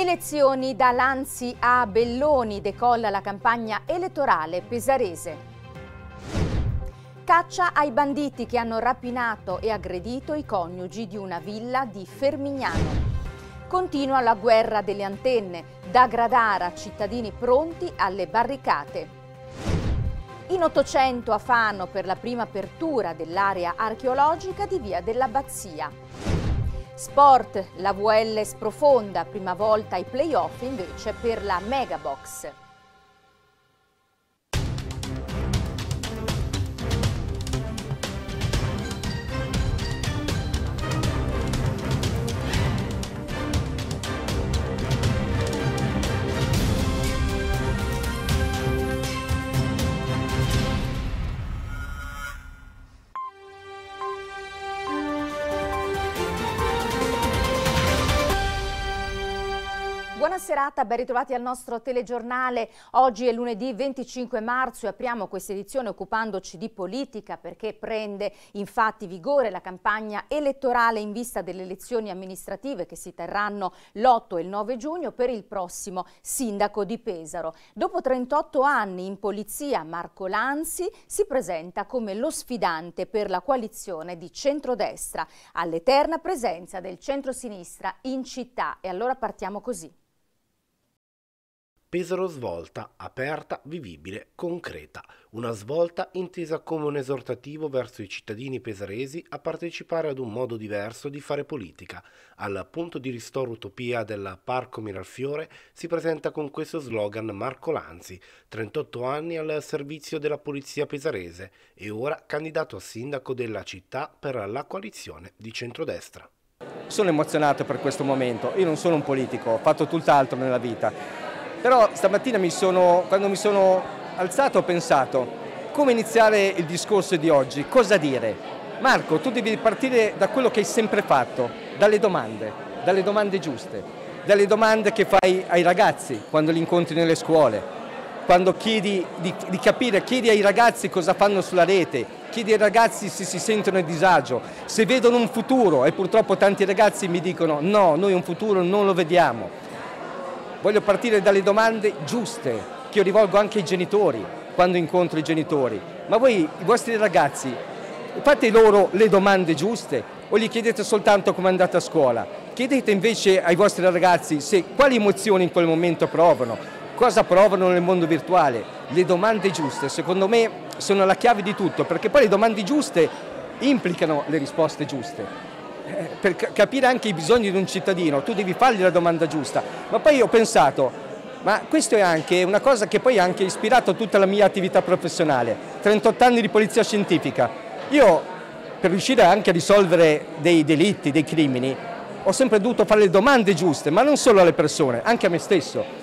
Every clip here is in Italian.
Elezioni da Lanzi a Belloni, decolla la campagna elettorale pesarese. Caccia ai banditi che hanno rapinato e aggredito i coniugi di una villa di Fermignano. Continua la guerra delle antenne, da Gradara cittadini pronti alle barricate. In 800 a Fano per la prima apertura dell'area archeologica di Via dell'Abbazia. Sport, la VL sprofonda, prima volta ai playoff invece per la Megabox. serata, ben ritrovati al nostro telegiornale. Oggi è lunedì 25 marzo e apriamo questa edizione occupandoci di politica perché prende infatti vigore la campagna elettorale in vista delle elezioni amministrative che si terranno l'8 e il 9 giugno per il prossimo sindaco di Pesaro. Dopo 38 anni in polizia Marco Lanzi si presenta come lo sfidante per la coalizione di centrodestra all'eterna presenza del centrosinistra in città. E allora partiamo così. Pesaro svolta, aperta, vivibile, concreta. Una svolta intesa come un esortativo verso i cittadini pesaresi a partecipare ad un modo diverso di fare politica. Al punto di ristoro utopia del Parco Miralfiore si presenta con questo slogan Marco Lanzi, 38 anni al servizio della polizia pesarese e ora candidato a sindaco della città per la coalizione di centrodestra. Sono emozionato per questo momento, io non sono un politico, ho fatto tutt'altro nella vita però stamattina mi sono, quando mi sono alzato ho pensato come iniziare il discorso di oggi, cosa dire? Marco, tu devi partire da quello che hai sempre fatto, dalle domande, dalle domande giuste, dalle domande che fai ai ragazzi quando li incontri nelle scuole, quando chiedi di, di, capire, chiedi ai ragazzi cosa fanno sulla rete, chiedi ai ragazzi se si sentono a disagio, se vedono un futuro e purtroppo tanti ragazzi mi dicono no, noi un futuro non lo vediamo. Voglio partire dalle domande giuste che io rivolgo anche ai genitori quando incontro i genitori. Ma voi, i vostri ragazzi, fate loro le domande giuste o gli chiedete soltanto come andate a scuola? Chiedete invece ai vostri ragazzi se, quali emozioni in quel momento provano, cosa provano nel mondo virtuale. Le domande giuste, secondo me, sono la chiave di tutto, perché poi le domande giuste implicano le risposte giuste. Eh, per capire anche i bisogni di un cittadino, tu devi fargli la domanda giusta. Ma poi ho pensato, ma questo è anche una cosa che poi ha anche ispirato tutta la mia attività professionale, 38 anni di polizia scientifica. Io per riuscire anche a risolvere dei delitti, dei crimini, ho sempre dovuto fare le domande giuste, ma non solo alle persone, anche a me stesso.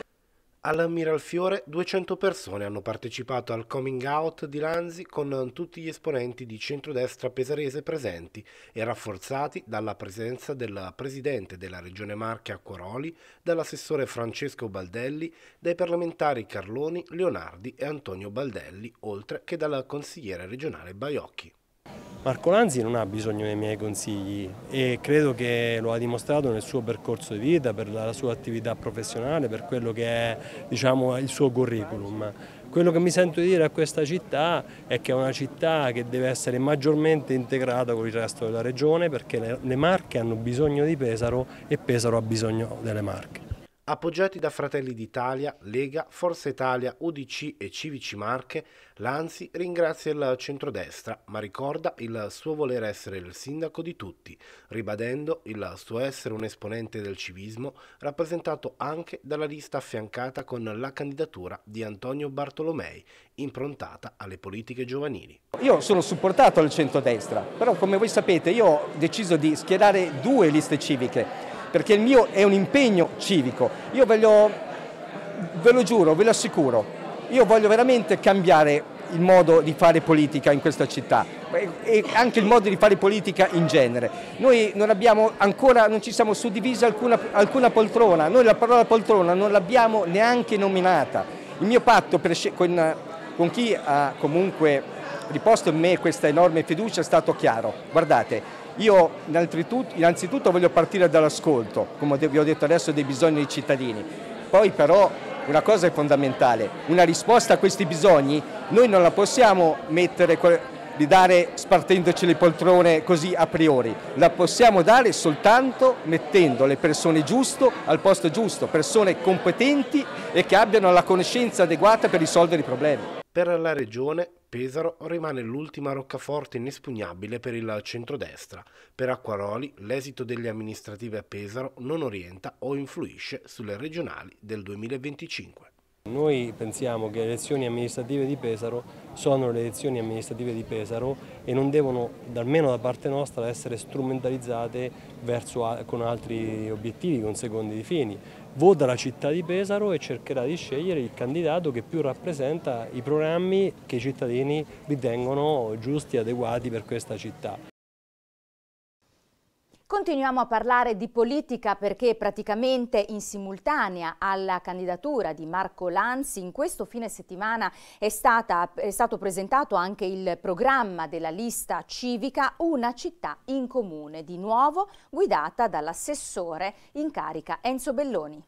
All'Ammiralfiore 200 persone hanno partecipato al coming out di Lanzi con tutti gli esponenti di centrodestra pesarese presenti e rafforzati dalla presenza del presidente della regione Marche Coroli, dall'assessore Francesco Baldelli, dai parlamentari Carloni, Leonardi e Antonio Baldelli, oltre che dal consigliere regionale Baiocchi. Marco Lanzi non ha bisogno dei miei consigli e credo che lo ha dimostrato nel suo percorso di vita, per la sua attività professionale, per quello che è diciamo, il suo curriculum. Quello che mi sento di dire a questa città è che è una città che deve essere maggiormente integrata con il resto della regione perché le Marche hanno bisogno di Pesaro e Pesaro ha bisogno delle Marche. Appoggiati da Fratelli d'Italia, Lega, Forza Italia, UDC e Civici Marche, l'Anzi ringrazia il centrodestra, ma ricorda il suo voler essere il sindaco di tutti, ribadendo il suo essere un esponente del civismo, rappresentato anche dalla lista affiancata con la candidatura di Antonio Bartolomei, improntata alle politiche giovanili. Io sono supportato al centrodestra, però come voi sapete io ho deciso di schierare due liste civiche perché il mio è un impegno civico. Io ve lo, ve lo giuro, ve lo assicuro, io voglio veramente cambiare il modo di fare politica in questa città e anche il modo di fare politica in genere. Noi non abbiamo ancora, non ci siamo suddivisi alcuna, alcuna poltrona, noi la parola poltrona non l'abbiamo neanche nominata. Il mio patto per, con, con chi ha comunque riposto in me questa enorme fiducia è stato chiaro. Guardate, io innanzitutto voglio partire dall'ascolto, come vi ho detto adesso, dei bisogni dei cittadini. Poi però una cosa è fondamentale, una risposta a questi bisogni noi non la possiamo mettere, di dare spartendoci le poltrone così a priori, la possiamo dare soltanto mettendo le persone giusto al posto giusto, persone competenti e che abbiano la conoscenza adeguata per risolvere i problemi. Per la regione, Pesaro rimane l'ultima roccaforte inespugnabile per il centrodestra. Per Acquaroli, l'esito delle amministrative a Pesaro non orienta o influisce sulle regionali del 2025. Noi pensiamo che le elezioni amministrative di Pesaro sono le elezioni amministrative di Pesaro e non devono, almeno da parte nostra, essere strumentalizzate verso, con altri obiettivi, con secondi fini vota la città di Pesaro e cercherà di scegliere il candidato che più rappresenta i programmi che i cittadini ritengono giusti e adeguati per questa città. Continuiamo a parlare di politica perché praticamente in simultanea alla candidatura di Marco Lanzi in questo fine settimana è, stata, è, stato presentato anche il programma della lista civica Una città in comune, di nuovo guidata dall'assessore in carica Enzo Belloni.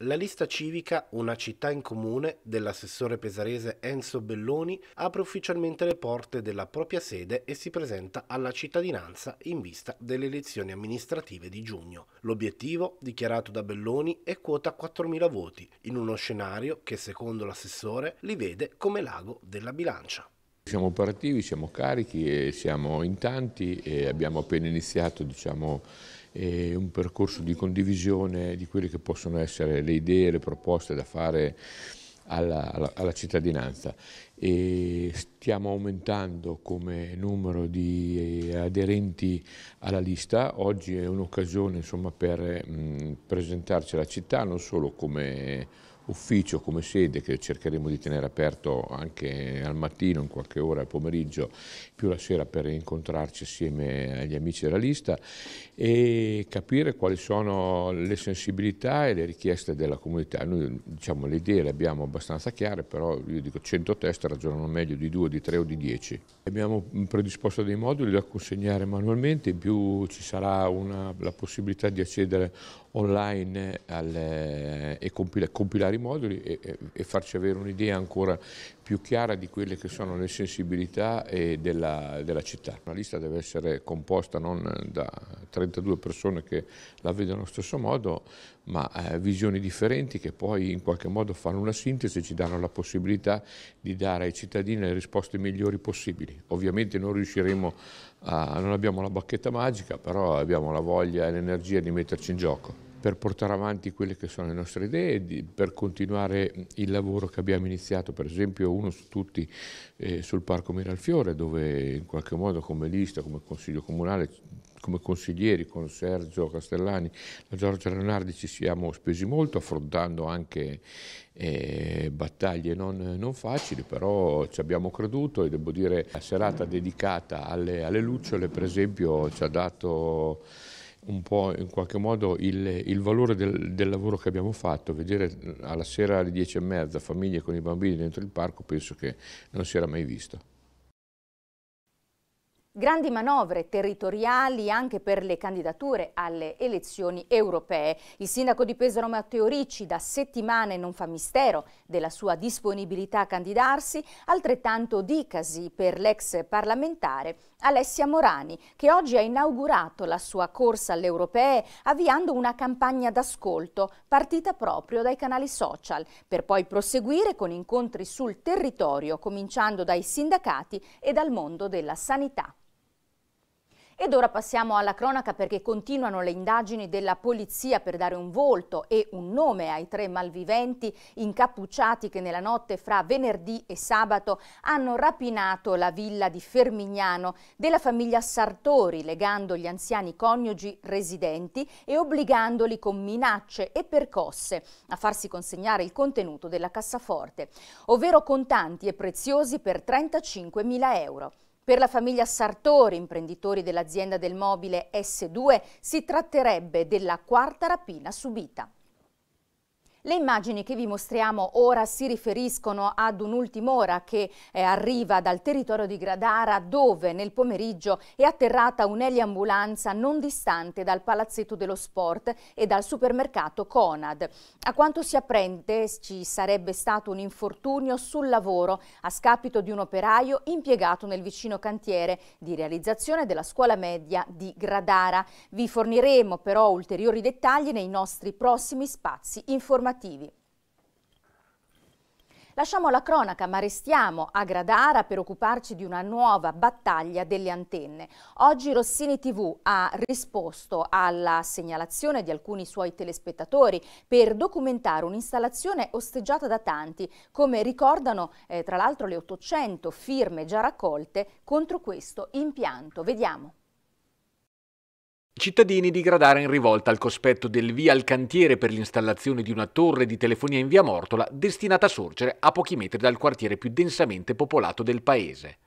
La lista civica Una città in comune dell'assessore pesarese Enzo Belloni apre ufficialmente le porte della propria sede e si presenta alla cittadinanza in vista delle elezioni amministrative di giugno. L'obiettivo, dichiarato da Belloni, è quota 4.000 voti, in uno scenario che secondo l'assessore li vede come l'ago della bilancia. Siamo operativi, siamo carichi, siamo in tanti e abbiamo appena iniziato diciamo, e un percorso di condivisione di quelle che possono essere le idee, le proposte da fare alla, alla, alla cittadinanza. E stiamo aumentando come numero di eh, aderenti alla lista, oggi è un'occasione per mh, mm, presentarci alla città non solo come ufficio come sede che cercheremo di tenere aperto anche al mattino, in qualche ora, al pomeriggio, più la sera per incontrarci assieme agli amici della lista e capire quali sono le sensibilità e le richieste della comunità. Noi diciamo le idee le abbiamo abbastanza chiare, però io dico 100 test ragionano meglio di 2, di 3 o di 10. Abbiamo predisposto dei moduli da consegnare manualmente, in più ci sarà una, la possibilità di accedere online al, e compilare, compilare i moduli e, e farci avere un'idea ancora più chiara di quelle che sono le sensibilità della, della, città. Una lista deve essere composta non da 32 persone che la vedono allo stesso modo, ma eh, visioni differenti che poi in qualche modo fanno una sintesi e ci danno la possibilità di dare ai cittadini le risposte migliori possibili. Ovviamente non riusciremo a, non abbiamo la bacchetta magica, però abbiamo la voglia e l'energia di metterci in gioco per portare avanti quelle che sono le nostre idee, di, per continuare il lavoro che abbiamo iniziato, per esempio uno su tutti eh, sul Parco Miralfiore, dove in qualche modo come lista, come Consiglio Comunale, come consiglieri con Sergio Castellani, e Giorgio Leonardi ci siamo spesi molto, affrontando anche eh, battaglie non, non, facili, però ci abbiamo creduto e devo dire la serata dedicata alle, alle lucciole, per esempio, ci ha dato un po' in qualche modo il, il valore del, del, lavoro che abbiamo fatto, vedere alla sera alle dieci e mezza famiglie con i bambini dentro il parco penso che non si era mai visto. Grandi manovre territoriali anche per le candidature alle elezioni europee. Il sindaco di Pesaro Matteo Ricci da settimane non fa mistero della sua disponibilità a candidarsi, altrettanto dicasi per l'ex parlamentare Alessia Morani, che oggi ha inaugurato la sua corsa alle europee avviando una campagna d'ascolto partita proprio dai canali social, per poi proseguire con incontri sul territorio, cominciando dai sindacati e dal mondo della sanità. Ed ora passiamo alla cronaca perché continuano le indagini della polizia per dare un volto e un nome ai tre malviventi incappucciati che nella notte fra venerdì e sabato hanno rapinato la villa di Fermignano della famiglia Sartori legando gli anziani coniugi residenti e obbligandoli con minacce e percosse a farsi consegnare il contenuto della cassaforte, ovvero contanti e preziosi per 35 mila euro. Per la famiglia Sartori, imprenditori dell'azienda del mobile S2, si tratterebbe della quarta rapina subita. Le immagini che vi mostriamo ora si riferiscono ad un'ultima ora che eh, arriva dal territorio di Gradara dove nel pomeriggio è atterrata un'eliambulanza non distante dal palazzetto dello sport e dal supermercato Conad. A quanto si apprende ci sarebbe stato un infortunio sul lavoro a scapito di un operaio impiegato nel vicino cantiere di realizzazione della scuola media di Gradara. Vi forniremo però ulteriori dettagli nei nostri prossimi spazi informativi informativi. Lasciamo la cronaca ma restiamo a Gradara per occuparci di una nuova battaglia delle antenne. Oggi Rossini TV ha risposto alla segnalazione di alcuni suoi telespettatori per documentare un'installazione osteggiata da tanti, come ricordano eh, tra l'altro le 800 firme già raccolte contro questo impianto. Vediamo. Cittadini di Gradara in rivolta al cospetto del via al cantiere per l'installazione di una torre di telefonia in via Mortola destinata a sorgere a pochi metri dal quartiere più densamente popolato del paese.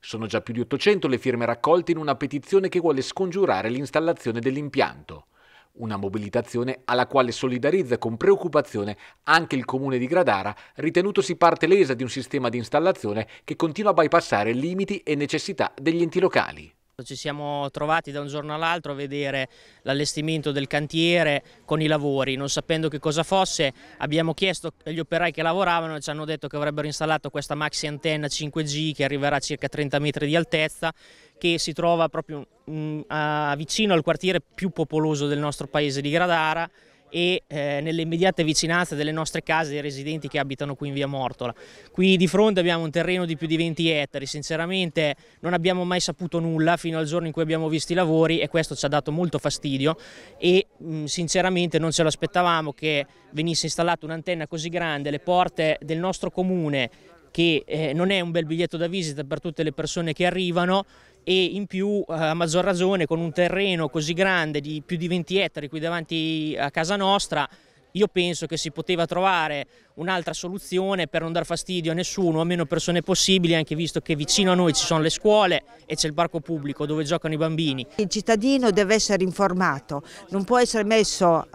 Sono già più di 800 le firme raccolte in una petizione che vuole scongiurare l'installazione dell'impianto. Una mobilitazione alla quale solidarizza con preoccupazione anche il comune di Gradara, ritenutosi parte lesa di un sistema di installazione che continua a bypassare limiti e necessità degli enti locali. Esatto, ci siamo trovati da un giorno all'altro a vedere l'allestimento del cantiere con i lavori, non sapendo che cosa fosse abbiamo chiesto agli operai che lavoravano e ci hanno detto che avrebbero installato questa maxi antenna 5G che arriverà a circa 30 metri di altezza che si trova proprio mh, mm, a, vicino al quartiere più popoloso del nostro paese di Gradara e eh, nelle immediate vicinanze delle nostre case dei residenti che abitano qui in via Mortola. Qui di fronte abbiamo un terreno di più di 20 ettari, sinceramente non abbiamo mai saputo nulla fino al giorno in cui abbiamo visto i lavori e questo ci ha dato molto fastidio e mh, mm, sinceramente non ce l'aspettavamo che venisse installata un'antenna così grande, le porte del nostro comune che eh, non è un bel biglietto da visita per tutte le persone che arrivano, e in più eh, a maggior ragione con un terreno così grande di più di 20 ettari qui davanti a casa nostra io penso che si poteva trovare un'altra soluzione per non dar fastidio a nessuno, a meno persone possibili, anche visto che vicino a noi ci sono le scuole e c'è il parco pubblico dove giocano i bambini. Il cittadino deve essere informato, non può essere messo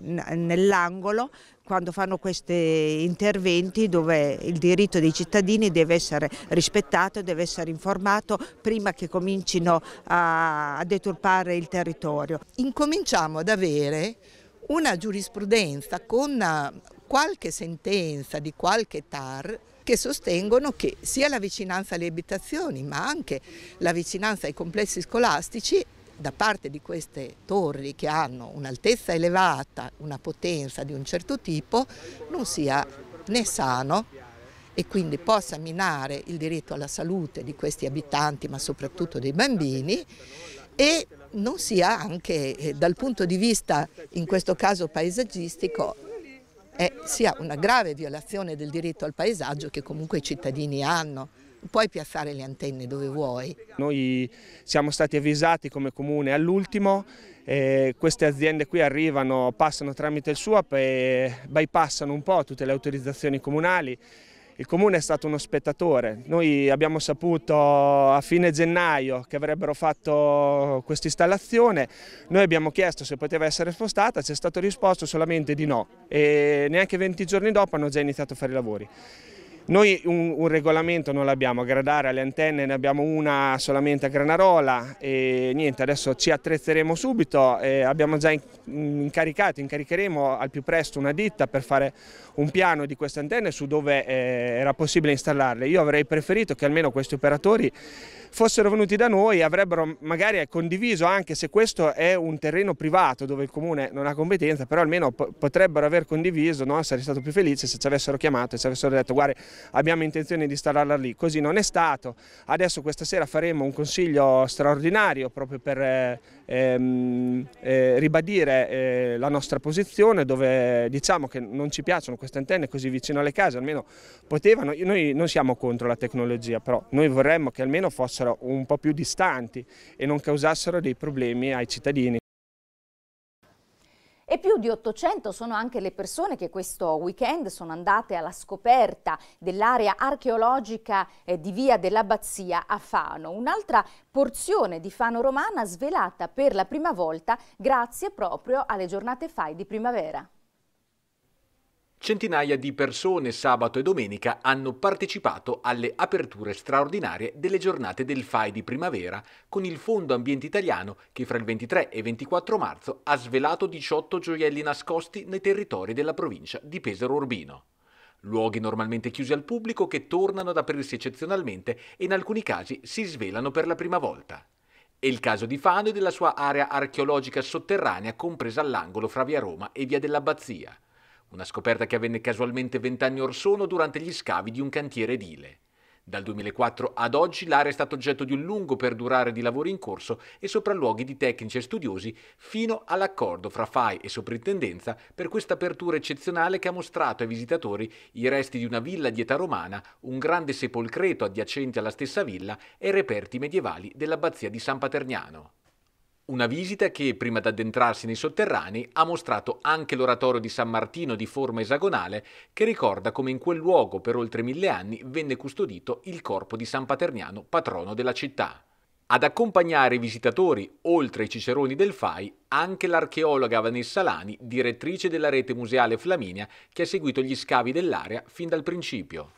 nell'angolo quando fanno questi interventi dove il diritto dei cittadini deve essere rispettato, deve essere informato prima che comincino a, a deturpare il territorio. Incominciamo ad avere una giurisprudenza con qualche sentenza di qualche TAR che sostengono che sia la vicinanza alle abitazioni ma anche la vicinanza ai complessi scolastici da parte di queste torri che hanno un'altezza elevata, una potenza di un certo tipo, non sia né sano e quindi possa minare il diritto alla salute di questi abitanti, ma soprattutto dei bambini, e non sia anche eh, dal punto di vista, in questo caso paesaggistico, eh, sia una grave violazione del diritto al paesaggio che comunque i cittadini hanno puoi piazzare le antenne dove vuoi. Noi siamo stati avvisati come comune all'ultimo, eh, queste aziende qui arrivano, passano tramite il SUAP e bypassano un po' tutte le autorizzazioni comunali. Il comune è stato uno spettatore, noi abbiamo saputo a fine gennaio che avrebbero fatto questa installazione, noi abbiamo chiesto se poteva essere spostata, ci è stato risposto solamente di no e neanche 20 giorni dopo hanno già iniziato a fare i lavori. Noi un, un regolamento non l'abbiamo, a gradare alle antenne ne abbiamo una solamente a Granarola e niente, adesso ci attrezzeremo subito, eh, abbiamo già incaricato, incaricheremo al più presto una ditta per fare un piano di queste antenne su dove eh, era possibile installarle. Io avrei preferito che almeno questi operatori fossero venuti da noi avrebbero magari eh, condiviso anche se questo è un terreno privato dove il comune non ha competenza, però almeno potrebbero aver condiviso, no? sarei stato più felice se ci avessero chiamato e ci avessero detto guarda abbiamo intenzione di installarla lì, così non è stato. Adesso questa sera faremo un consiglio straordinario proprio per eh, ehm, eh, ribadire eh, la nostra posizione dove diciamo che non ci piacciono queste antenne così vicino alle case, almeno potevano, noi non siamo contro la tecnologia, però noi vorremmo che almeno fossero un po' più distanti e non causassero dei problemi ai cittadini. E più di 800 sono anche le persone che questo weekend sono andate alla scoperta dell'area archeologica eh, di Via dell'Abbazia a Fano, un'altra porzione di Fano romana svelata per la prima volta grazie proprio alle giornate FAI di primavera. Centinaia di persone sabato e domenica hanno partecipato alle aperture straordinarie delle giornate del FAI di primavera con il Fondo Ambiente Italiano che fra il 23 e 24 marzo ha svelato 18 gioielli nascosti nei territori della provincia di Pesaro Urbino. Luoghi normalmente chiusi al pubblico che tornano ad aprirsi eccezionalmente e in alcuni casi si svelano per la prima volta. È il caso di Fano e della sua area archeologica sotterranea compresa all'angolo fra via Roma e via dell'Abbazia. Una scoperta che avvenne casualmente vent'anni or sono durante gli scavi di un cantiere edile. Dal 2004 ad oggi l'area è stata oggetto di un lungo perdurare di lavori in corso e sopralluoghi di tecnici e studiosi fino all'accordo fra FAI e soprintendenza per questa apertura eccezionale che ha mostrato ai visitatori i resti di una villa di età romana, un grande sepolcreto adiacente alla stessa villa e reperti medievali dell'abbazia di San Paterniano una visita che, prima di addentrarsi nei sotterranei, ha mostrato anche l'oratorio di San Martino di forma esagonale che ricorda come in quel luogo per oltre mille anni venne custodito il corpo di San Paterniano, patrono della città. Ad accompagnare i visitatori, oltre ai ciceroni del FAI, anche l'archeologa Vanessa Lani, direttrice della rete museale Flaminia, che ha seguito gli scavi dell'area fin dal principio.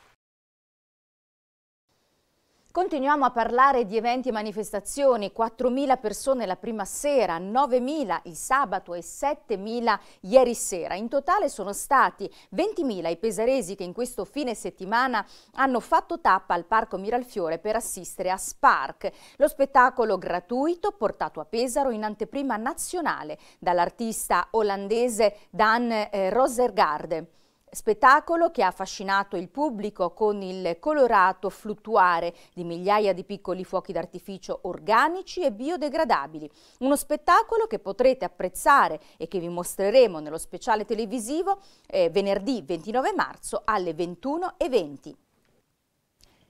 Continuiamo a parlare di eventi e manifestazioni, 4.000 persone la prima sera, 9.000 il sabato e 7.000 ieri sera. In totale sono stati 20.000 i pesaresi che in questo fine settimana hanno fatto tappa al Parco Miralfiore per assistere a Spark, lo spettacolo gratuito portato a Pesaro in anteprima nazionale dall'artista olandese Dan eh, Rosergarde. Spettacolo che ha affascinato il pubblico con il colorato fluttuare di migliaia di piccoli fuochi d'artificio organici e biodegradabili. Uno spettacolo che potrete apprezzare e che vi mostreremo nello speciale televisivo eh, venerdì 29 marzo alle 21.20.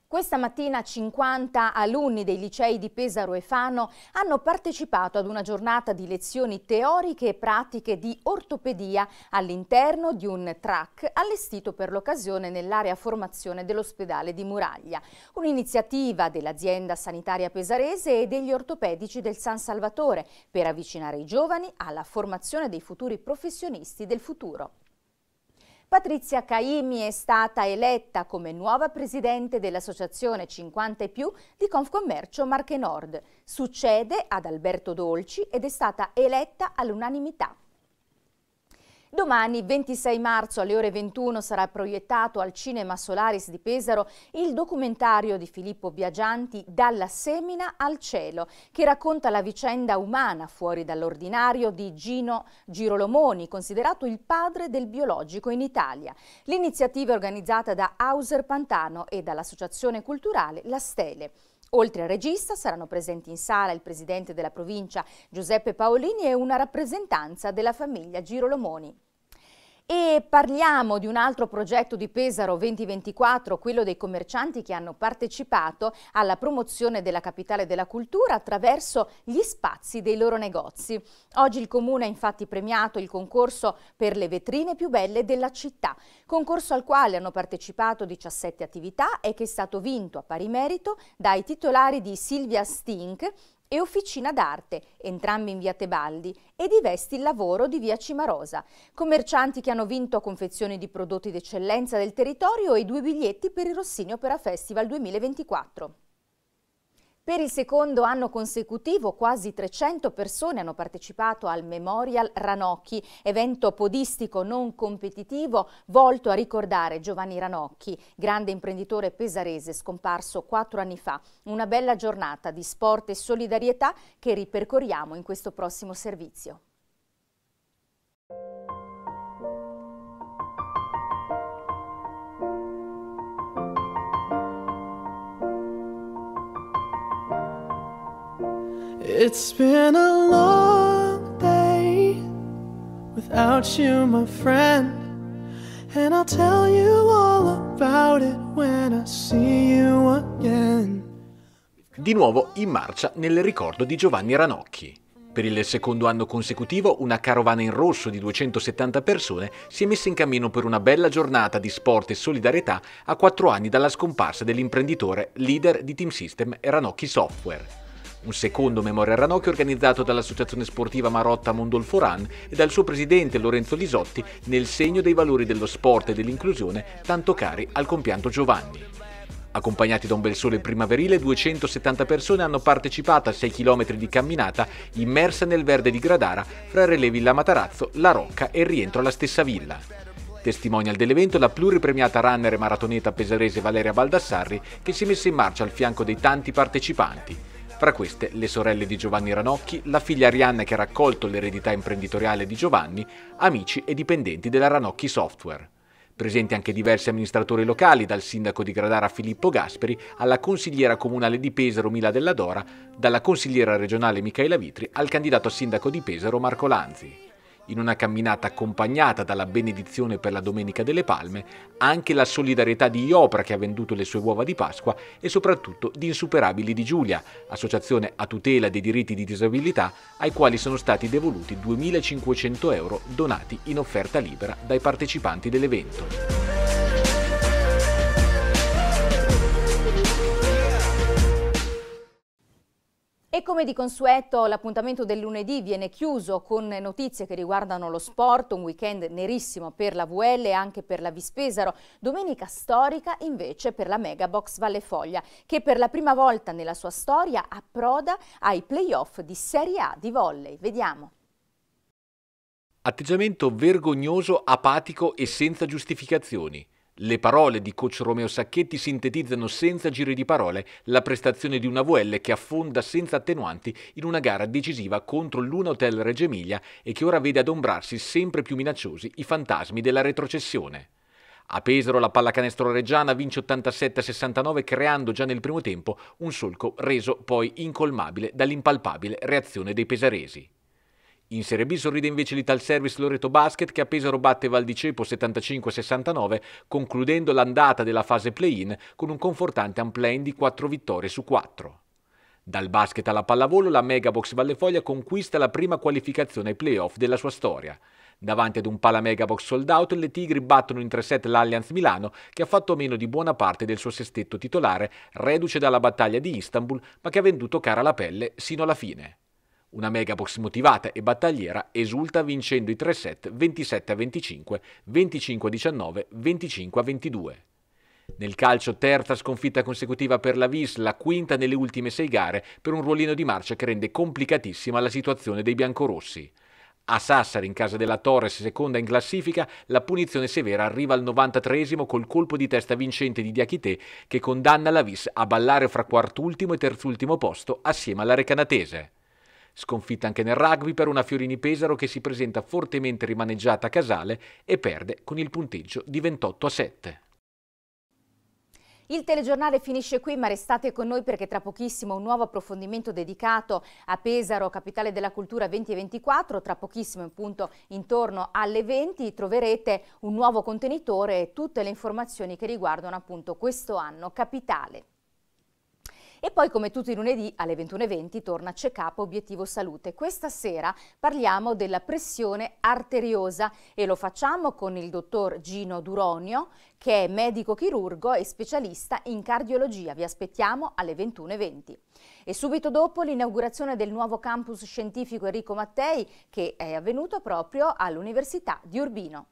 Questa mattina 50 alunni dei licei di Pesaro e Fano hanno partecipato ad una giornata di lezioni teoriche e pratiche di ortopedia all'interno di un track allestito per l'occasione nell'area formazione dell'ospedale di Muraglia, un'iniziativa dell'azienda sanitaria pesarese e degli ortopedici del San Salvatore per avvicinare i giovani alla formazione dei futuri professionisti del futuro. Patrizia Caimi è stata eletta come nuova presidente dell'Associazione 50 e più di Confcommercio Marche Nord. Succede ad Alberto Dolci ed è stata eletta all'unanimità. Domani, 26 marzo, alle ore 21, sarà proiettato al Cinema Solaris di Pesaro il documentario di Filippo Biagianti Dalla semina al cielo, che racconta la vicenda umana fuori dall'ordinario di Gino Girolomoni, considerato il padre del biologico in Italia. L'iniziativa è organizzata da Hauser Pantano e dall'associazione culturale La Stele. Oltre al regista saranno presenti in sala il presidente della provincia Giuseppe Paolini e una rappresentanza della famiglia Girolomoni. E parliamo di un altro progetto di Pesaro 2024, quello dei commercianti che hanno partecipato alla promozione della capitale della cultura attraverso gli spazi dei loro negozi. Oggi il Comune ha infatti premiato il concorso per le vetrine più belle della città, concorso al quale hanno partecipato 17 attività e che è stato vinto a pari merito dai titolari di Silvia Stink, e Officina d'Arte, entrambi in via Tebaldi, e di Vesti il Lavoro di via Cimarosa, commercianti che hanno vinto confezioni di prodotti d'eccellenza del territorio e due biglietti per il Rossini Opera Festival 2024. Per il secondo anno consecutivo quasi 300 persone hanno partecipato al Memorial Ranocchi, evento podistico non competitivo volto a ricordare Giovanni Ranocchi, grande imprenditore pesarese scomparso quattro anni fa. Una bella giornata di sport e solidarietà che ripercorriamo in questo prossimo servizio. It's been a long day without you, my friend. And I'll tell you all about it when I see you again. Di nuovo in marcia nel ricordo di Giovanni Ranocchi. Per il secondo anno consecutivo una carovana in rosso di 270 persone si è messa in cammino per una bella giornata di sport e solidarietà a quattro anni dalla scomparsa dell'imprenditore, leader di Team System e Ranocchi Software un secondo Memorial Ranocchio organizzato dall'associazione sportiva Marotta Mondolfo Ran e dal suo presidente Lorenzo Lisotti nel segno dei valori dello sport e dell'inclusione tanto cari al compianto Giovanni. Accompagnati da un bel sole primaverile, 270 persone hanno partecipato a 6 km di camminata immersa nel verde di Gradara fra relevi La Matarazzo, La Rocca e il rientro alla stessa villa. Testimonial dell'evento la pluripremiata runner e maratoneta pesarese Valeria Baldassarri che si è messa in marcia al fianco dei tanti partecipanti. Fra queste le sorelle di Giovanni Ranocchi, la figlia Arianna che ha raccolto l'eredità imprenditoriale di Giovanni, amici e dipendenti della Ranocchi Software. Presenti anche diversi amministratori locali, dal sindaco di Gradara Filippo Gasperi alla consigliera comunale di Pesaro Mila Della Dora, dalla consigliera regionale Michaela Vitri al candidato a sindaco di Pesaro Marco Lanzi in una camminata accompagnata dalla benedizione per la Domenica delle Palme, anche la solidarietà di Iopra che ha venduto le sue uova di Pasqua e soprattutto di Insuperabili di Giulia, associazione a tutela dei diritti di disabilità ai quali sono stati devoluti 2.500 euro donati in offerta libera dai partecipanti dell'evento. E come di consueto l'appuntamento del lunedì viene chiuso con notizie che riguardano lo sport, un weekend nerissimo per la VL e anche per la Vispesaro, domenica storica invece per la Megabox Valle Foglia che per la prima volta nella sua storia approda ai playoff di Serie A di volley. Vediamo. Atteggiamento vergognoso, apatico e senza giustificazioni. Le parole di coach Romeo Sacchetti sintetizzano senza giri di parole la prestazione di una VL che affonda senza attenuanti in una gara decisiva contro l'Una Hotel Reggio Emilia e che ora vede adombrarsi sempre più minacciosi i fantasmi della retrocessione. A Pesaro la pallacanestro reggiana vince 87-69 creando già nel primo tempo un solco reso poi incolmabile dall'impalpabile reazione dei pesaresi. In Serie B sorride invece l'Ital Service Loreto Basket che a Pesaro batte Valdicepo 75-69 concludendo l'andata della fase play-in con un confortante unplay di 4 vittorie su 4. Dal basket alla pallavolo la Megabox Vallefoglia conquista la prima qualificazione ai playoff della sua storia. Davanti ad un pala Megabox sold out le Tigri battono in 3-7 l'Allianz Milano che ha fatto meno di buona parte del suo sestetto titolare reduce dalla battaglia di Istanbul ma che ha venduto cara la pelle sino alla fine. Una megabox motivata e battagliera esulta vincendo i tre set 27 a 25, 25 a 19, 25 a 22. Nel calcio terza sconfitta consecutiva per la Vis, la quinta nelle ultime sei gare per un ruolino di marcia che rende complicatissima la situazione dei biancorossi. A Sassari, in casa della Torres, seconda in classifica, la punizione severa arriva al 93 col colpo di testa vincente di Diachité che condanna la Vis a ballare fra quartultimo e terzultimo posto assieme alla Recanatese. Sconfitta anche nel rugby per una Fiorini Pesaro che si presenta fortemente rimaneggiata a Casale e perde con il punteggio di 28 a 7. Il telegiornale finisce qui, ma restate con noi perché tra pochissimo un nuovo approfondimento dedicato a Pesaro, capitale della cultura 2024. Tra pochissimo, appunto, intorno alle 20 troverete un nuovo contenitore e tutte le informazioni che riguardano appunto questo anno capitale. E poi come tutti i lunedì alle 21.20 torna Check Up Obiettivo Salute. Questa sera parliamo della pressione arteriosa e lo facciamo con il dottor Gino Duronio che è medico chirurgo e specialista in cardiologia. Vi aspettiamo alle 21.20. E subito dopo l'inaugurazione del nuovo campus scientifico Enrico Mattei che è avvenuto proprio all'Università di Urbino.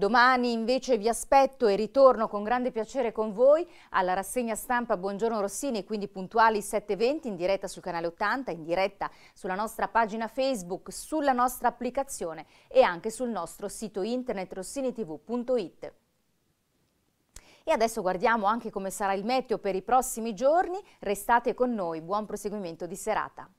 Domani invece vi aspetto e ritorno con grande piacere con voi alla rassegna stampa Buongiorno Rossini, quindi puntuali 7.20 in diretta sul canale 80, in diretta sulla nostra pagina Facebook, sulla nostra applicazione e anche sul nostro sito internet rossinitv.it. E adesso guardiamo anche come sarà il meteo per i prossimi giorni. Restate con noi, buon proseguimento di serata.